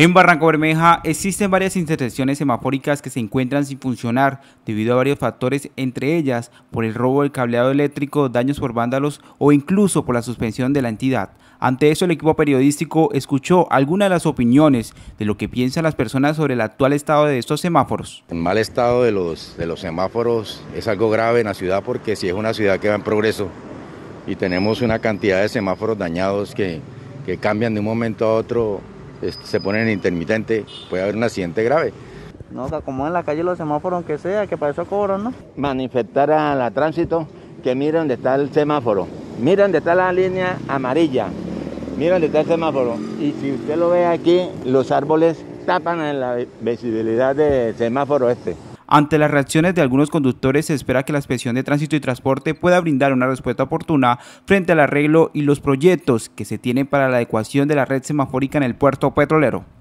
En Barranco Bermeja existen varias intersecciones semafóricas que se encuentran sin funcionar debido a varios factores, entre ellas por el robo del cableado eléctrico, daños por vándalos o incluso por la suspensión de la entidad. Ante eso, el equipo periodístico escuchó algunas de las opiniones de lo que piensan las personas sobre el actual estado de estos semáforos. El mal estado de los, semáforos es algo grave en la ciudad porque si es una ciudad que va en progreso y tenemos una cantidad de semáforos dañados que, que cambian de un momento a otro este, se ponen intermitente, puede haber un accidente grave. No, como en la calle los semáforos, que sea, que para eso cobran, ¿no? Manifestar a la tránsito que miren dónde está el semáforo, miren dónde está la línea amarilla, miren dónde está el semáforo. Y si usted lo ve aquí, los árboles tapan en la visibilidad del semáforo este. Ante las reacciones de algunos conductores se espera que la Inspección de Tránsito y Transporte pueda brindar una respuesta oportuna frente al arreglo y los proyectos que se tienen para la adecuación de la red semafórica en el puerto petrolero.